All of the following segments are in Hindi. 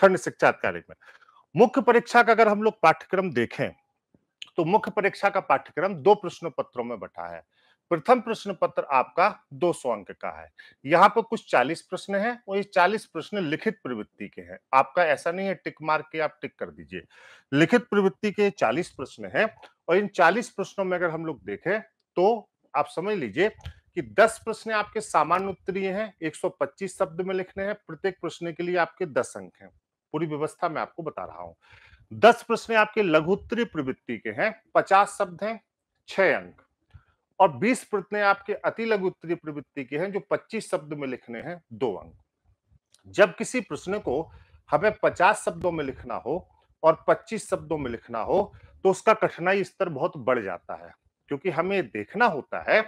खंड शिक्षा अधिकारी में मुख्य परीक्षा का अगर हम लोग पाठ्यक्रम देखें तो मुख्य परीक्षा का पाठ्यक्रम दो प्रश्न पत्रों में बटा है प्रथम प्रश्न पत्र आपका 200 अंक का है यहाँ पर कुछ 40 प्रश्न हैं और ये 40 प्रश्न लिखित प्रवृत्ति के हैं आपका ऐसा नहीं है टिक मार्क के आप टिक कर दीजिए लिखित प्रवृत्ति के 40 प्रश्न हैं और इन 40 प्रश्नों में अगर हम लोग देखें तो आप समझ लीजिए कि 10 प्रश्न आपके सामान्य उत्तरीय हैं 125 शब्द में लिखने हैं प्रत्येक प्रश्न के लिए आपके 10 अंक हैं पूरी व्यवस्था मैं आपको बता रहा हूं दस प्रश्न आपके लघुत्तरी प्रवृत्ति के हैं पचास शब्द हैं छह अंक और बीस प्रश्न आपके अति लघु प्रवृत्ति के हैं जो पच्चीस शब्द में लिखने हैं दो अंक जब किसी प्रश्न को हमें पचास शब्दों में लिखना हो और पच्चीस शब्दों में लिखना हो तो उसका कठिनाई स्तर बहुत बढ़ जाता है क्योंकि हमें देखना होता है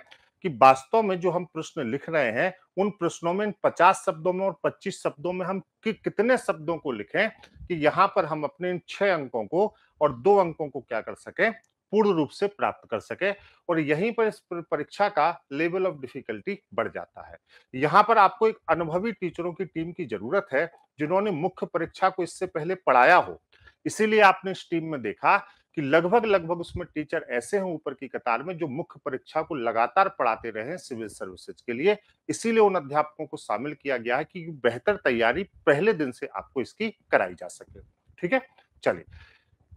कि वास्तव में जो हम प्रश्न लिख रहे हैं उन प्रश्नों में पचास शब्दों में और पच्चीस शब्दों में हम कि कितने शब्दों को लिखें कि यहाँ पर हम अपने इन छह अंकों को और दो अंकों को क्या कर सके पूर्ण रूप से प्राप्त कर सके और यहीं पर इस परीक्षा का लेवल ऑफ डिफिकल्टी बढ़ जाता है यहाँ पर आपको एक अनुभवी टीचरों की टीम की जरूरत है जिन्होंने मुख्य परीक्षा को इससे पहले पढ़ाया हो इसीलिए आपने इस टीम में देखा कि लगभग लगभग उसमें टीचर ऐसे हैं ऊपर की कतार में जो मुख्य परीक्षा को लगातार पढ़ाते रहे सिविल सर्विसेज के लिए इसीलिए उन अध्यापकों को शामिल किया गया है कि बेहतर तैयारी पहले दिन से आपको इसकी कराई जा सके ठीक है चलिए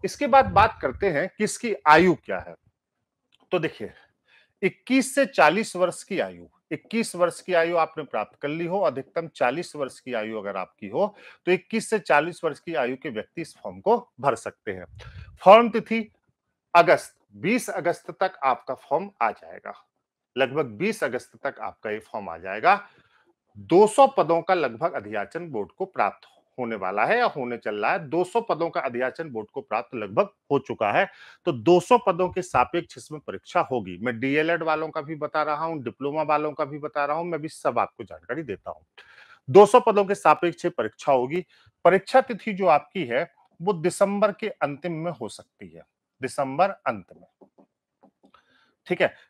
इसके बाद बात करते हैं कि इसकी आयु क्या है तो देखिए 21 से 40 वर्ष की आयु 21 वर्ष की आयु आपने प्राप्त कर ली हो अधिकतम 40 वर्ष की आयु अगर आपकी हो तो 21 से 40 वर्ष की आयु के व्यक्ति इस फॉर्म को भर सकते हैं फॉर्म तिथि अगस्त 20 अगस्त तक आपका फॉर्म आ जाएगा लगभग 20 अगस्त तक आपका ये फॉर्म आ जाएगा 200 पदों का लगभग अध्याचन बोर्ड को प्राप्त होने वाला है या होने चल रहा है 200 पदों का अध्याचन बोर्ड को प्राप्त लगभग हो चुका है तो 200 पदों के सापेक्ष इसमें परीक्षा होगी मैं डीएलएड वालों का भी बता रहा हूँ डिप्लोमा वालों का भी बता रहा हूँ मैं भी सब आपको जानकारी देता हूँ 200 पदों के सापेक्ष परीक्षा होगी परीक्षा तिथि जो आपकी है वो दिसंबर के अंतिम में हो सकती है दिसंबर अंत में ठीक है